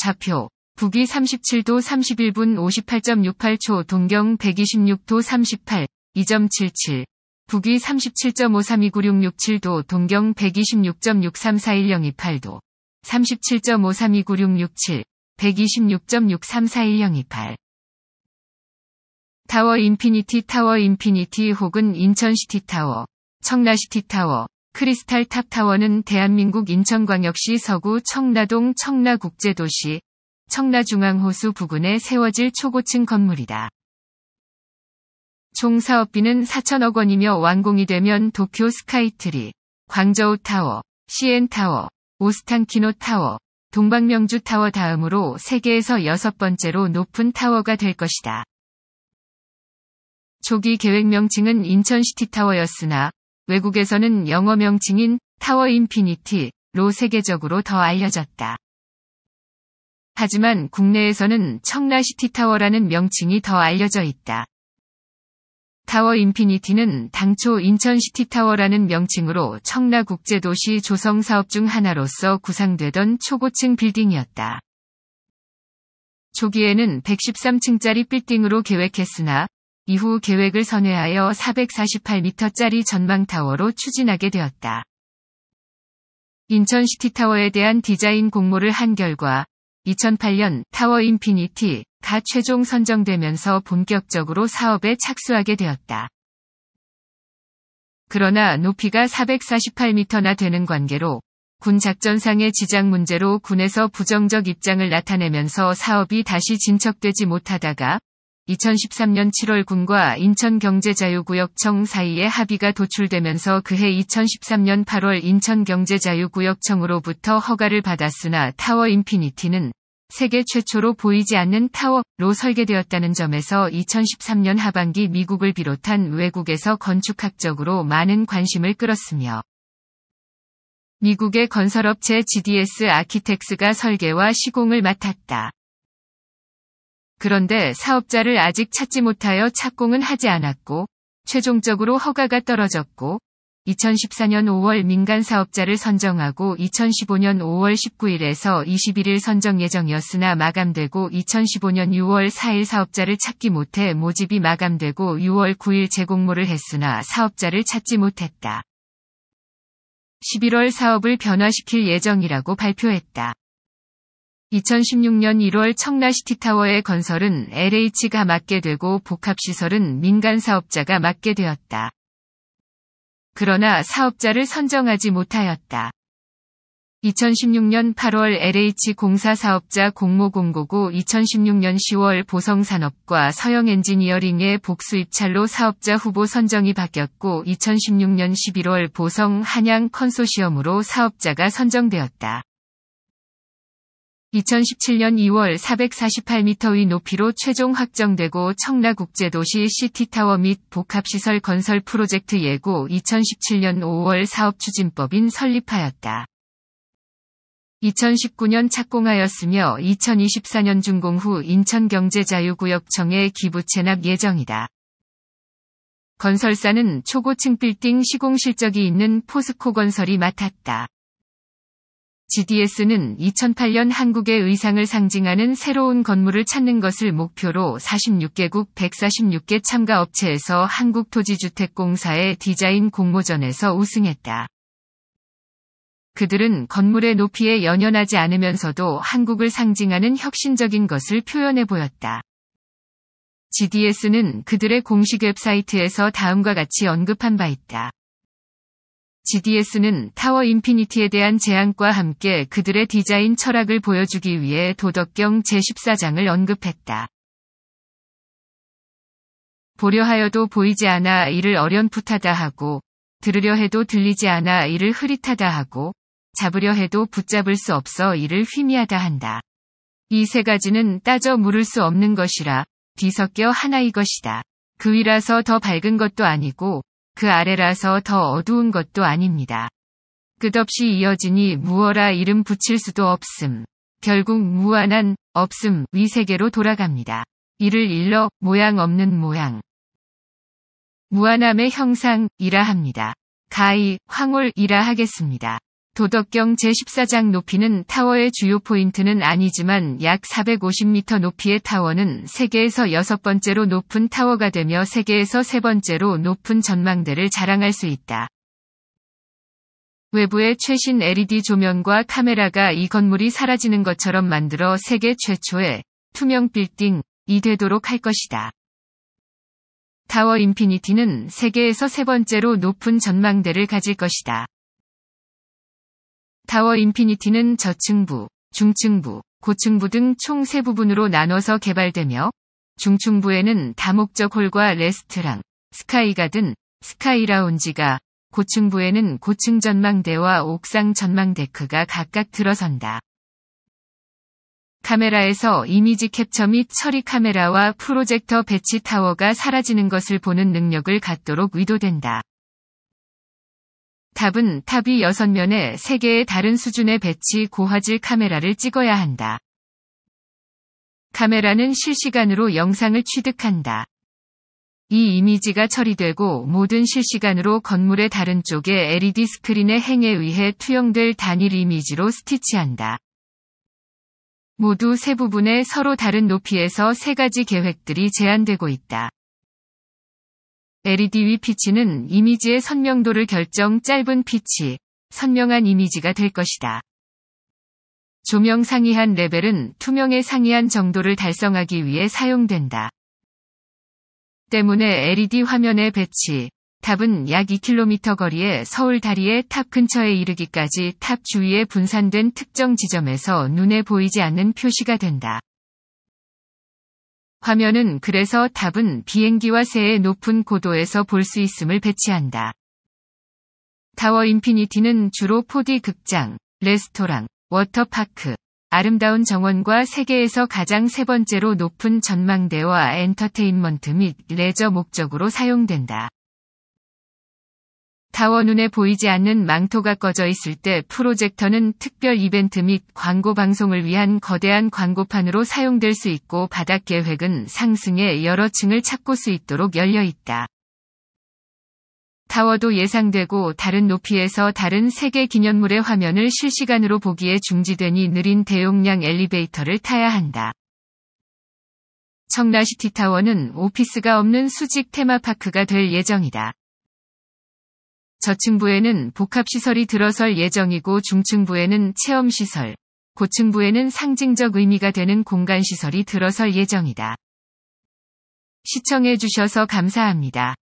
좌표 북위 37도 31분 58.68초 동경 126도 38 2.77 북위 37.532967도 6 동경 126.634108도 37.532967 6 126.634128 타워 인피니티 타워 인피니티 혹은 인천시티 타워, 청라시티 타워, 크리스탈 탑타워는 대한민국 인천광역시 서구 청라동 청라국제도시 청라중앙호수 부근에 세워질 초고층 건물이다. 총 사업비는 4천억 원이며 완공이 되면 도쿄 스카이트리, 광저우 타워, CN 타워, 오스탄키노 타워, 동방명주 타워 다음으로 세계에서 여섯 번째로 높은 타워가 될 것이다. 초기 계획 명칭은 인천시티 타워였으나 외국에서는 영어 명칭인 타워 인피니티로 세계적으로 더 알려졌다. 하지만 국내에서는 청라시티 타워라는 명칭이 더 알려져 있다. 타워 인피니티는 당초 인천시티 타워라는 명칭으로 청라국제도시 조성 사업 중 하나로서 구상되던 초고층 빌딩이었다. 초기에는 113층짜리 빌딩으로 계획했으나 이후 계획을 선회하여 448m짜리 전망타워로 추진하게 되었다. 인천시티타워에 대한 디자인 공모를 한 결과 2008년 타워 인피니티 가 최종 선정되면서 본격적으로 사업에 착수하게 되었다. 그러나 높이가 448m나 되는 관계로 군 작전상의 지장 문제로 군에서 부정적 입장을 나타내면서 사업이 다시 진척되지 못하다가 2013년 7월 군과 인천경제자유구역청 사이에 합의가 도출되면서 그해 2013년 8월 인천경제자유구역청으로부터 허가를 받았으나 타워 인피니티는 세계 최초로 보이지 않는 타워로 설계되었다는 점에서 2013년 하반기 미국을 비롯한 외국에서 건축학적으로 많은 관심을 끌었으며 미국의 건설업체 GDS 아키텍스가 설계와 시공을 맡았다. 그런데 사업자를 아직 찾지 못하여 착공은 하지 않았고 최종적으로 허가가 떨어졌고 2014년 5월 민간 사업자를 선정하고 2015년 5월 19일에서 21일 선정 예정이었으나 마감되고 2015년 6월 4일 사업자를 찾기 못해 모집이 마감되고 6월 9일 재공모를 했으나 사업자를 찾지 못했다. 11월 사업을 변화시킬 예정이라고 발표했다. 2016년 1월 청라시티타워의 건설은 LH가 맡게 되고 복합시설은 민간 사업자가 맡게 되었다. 그러나 사업자를 선정하지 못하였다. 2016년 8월 LH 공사 사업자 공모 공고고 2016년 10월 보성산업과 서영 엔지니어링의 복수 입찰로 사업자 후보 선정이 바뀌었고 2016년 11월 보성 한양 컨소시엄으로 사업자가 선정되었다. 2017년 2월 448m의 높이로 최종 확정되고 청라국제도시 시티타워 및 복합시설 건설 프로젝트 예고 2017년 5월 사업추진법인 설립하였다. 2019년 착공하였으며 2024년 준공 후 인천경제자유구역청에 기부 채납 예정이다. 건설사는 초고층 빌딩 시공 실적이 있는 포스코 건설이 맡았다. GDS는 2008년 한국의 의상을 상징하는 새로운 건물을 찾는 것을 목표로 46개국 146개 참가 업체에서 한국토지주택공사의 디자인 공모전에서 우승했다. 그들은 건물의 높이에 연연하지 않으면서도 한국을 상징하는 혁신적인 것을 표현해 보였다. GDS는 그들의 공식 웹사이트에서 다음과 같이 언급한 바 있다. GDS는 타워 인피니티에 대한 제안과 함께 그들의 디자인 철학을 보여주기 위해 도덕경 제14장을 언급했다. 보려하여도 보이지 않아 이를 어렴풋하다 하고, 들으려 해도 들리지 않아 이를 흐릿하다 하고, 잡으려 해도 붙잡을 수 없어 이를 희미하다 한다. 이 세 가지는 따져 물을 수 없는 것이라 뒤섞여 하나이 것이다. 그위라서 더 밝은 것도 아니고 그 아래라서 더 어두운 것도 아닙니다. 끝없이 이어지니 무어라 이름 붙일 수도 없음. 결국 무한한 없음 위 세계로 돌아갑니다. 이를 일러 모양 없는 모양. 무한함의 형상이라 합니다. 가히 황홀이라 하겠습니다. 도덕경 제14장 높이는 타워의 주요 포인트는 아니지만 약 450m 높이의 타워는 세계에서 여섯 번째로 높은 타워가 되며 세계에서 세 번째로 높은 전망대를 자랑할 수 있다. 외부의 최신 LED 조명과 카메라가 이 건물이 사라지는 것처럼 만들어 세계 최초의 투명 빌딩이 되도록 할 것이다. 타워 인피니티는 세계에서 세 번째로 높은 전망대를 가질 것이다. 타워 인피니티는 저층부, 중층부, 고층부 등 총 세 부분으로 나눠서 개발되며 중층부에는 다목적 홀과 레스토랑, 스카이가든, 스카이라운지가 고층부에는 고층 전망대와 옥상 전망 데크가 각각 들어선다. 카메라에서 이미지 캡처 및 처리 카메라와 프로젝터 배치 타워가 사라지는 것을 보는 능력을 갖도록 의도된다. 탑은 탑이 6면에 3개의 다른 수준의 배치 고화질 카메라를 찍어야 한다. 카메라는 실시간으로 영상을 취득한다. 이 이미지가 처리되고 모든 실시간으로 건물의 다른 쪽에 LED 스크린의 행에 의해 투영될 단일 이미지로 스티치한다. 모두 세 부분에 서로 다른 높이에서 세 가지 계획들이 제한되고 있다. LED 위 피치는 이미지의 선명도를 결정 짧은 피치, 선명한 이미지가 될 것이다. 조명 상이한 레벨은 투명의 상이한 정도를 달성하기 위해 사용된다. 때문에 LED 화면의 배치, 탑은 약 2km 거리에 서울 다리의 탑 근처에 이르기까지 탑 주위에 분산된 특정 지점에서 눈에 보이지 않는 표시가 된다. 화면은 그래서 답은 비행기와 새의 높은 고도에서 볼 수 있음을 배치한다. 타워 인피니티는 주로 4D 극장, 레스토랑, 워터파크, 아름다운 정원과 세계에서 가장 세 번째로 높은 전망대와 엔터테인먼트 및 레저 목적으로 사용된다. 타워 눈에 보이지 않는 망토가 꺼져 있을 때 프로젝터는 특별 이벤트 및 광고 방송을 위한 거대한 광고판으로 사용될 수 있고 바닥 계획은 상승의 여러 층을 찾고 수 있도록 열려 있다. 타워도 예상되고 다른 높이에서 다른 세계 기념물의 화면을 실시간으로 보기에 중지되니 느린 대용량 엘리베이터를 타야 한다. 청라시티 타워는 오피스가 없는 수직 테마파크가 될 예정이다. 저층부에는 복합시설이 들어설 예정이고 중층부에는 체험시설, 고층부에는 상징적 의미가 되는 공간시설이 들어설 예정이다. 시청해주셔서 감사합니다.